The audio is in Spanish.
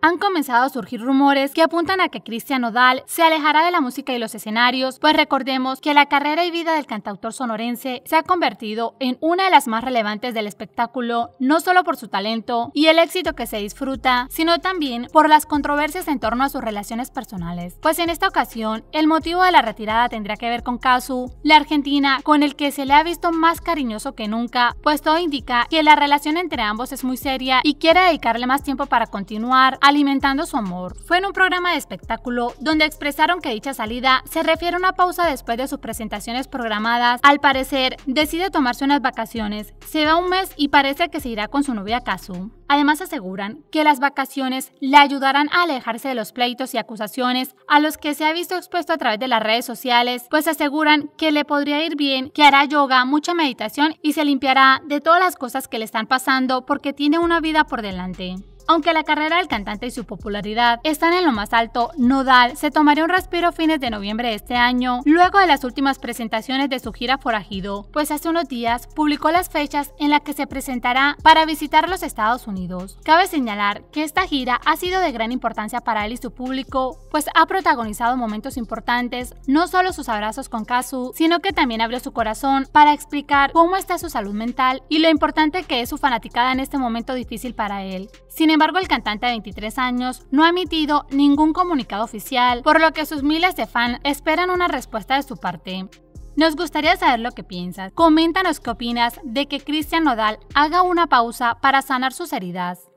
Han comenzado a surgir rumores que apuntan a que Cristian Odal se alejará de la música y los escenarios, pues recordemos que la carrera y vida del cantautor sonorense se ha convertido en una de las más relevantes del espectáculo, no solo por su talento y el éxito que se disfruta, sino también por las controversias en torno a sus relaciones personales. Pues en esta ocasión, el motivo de la retirada tendrá que ver con Casu, la argentina con el que se le ha visto más cariñoso que nunca, pues todo indica que la relación entre ambos es muy seria y quiere dedicarle más tiempo para continuar Alimentando su Amor fue en un programa de espectáculo donde expresaron que dicha salida se refiere a una pausa después de sus presentaciones programadas. Al parecer, decide tomarse unas vacaciones, se va un mes y parece que se irá con su novia Kazu. Además aseguran que las vacaciones le ayudarán a alejarse de los pleitos y acusaciones a los que se ha visto expuesto a través de las redes sociales, pues aseguran que le podría ir bien, que hará yoga, mucha meditación y se limpiará de todas las cosas que le están pasando porque tiene una vida por delante. Aunque la carrera del cantante y su popularidad están en lo más alto, Nodal se tomará un respiro a fines de noviembre de este año, luego de las últimas presentaciones de su gira Forajido, pues hace unos días publicó las fechas en las que se presentará para visitar los Estados Unidos. Cabe señalar que esta gira ha sido de gran importancia para él y su público, pues ha protagonizado momentos importantes, no solo sus abrazos con Kazu, sino que también abrió su corazón para explicar cómo está su salud mental y lo importante que es su fanaticada en este momento difícil para él. Sin sin embargo, el cantante de 23 años no ha emitido ningún comunicado oficial, por lo que sus miles de fans esperan una respuesta de su parte. Nos gustaría saber lo que piensas. Coméntanos qué opinas de que Cristian Nodal haga una pausa para sanar sus heridas.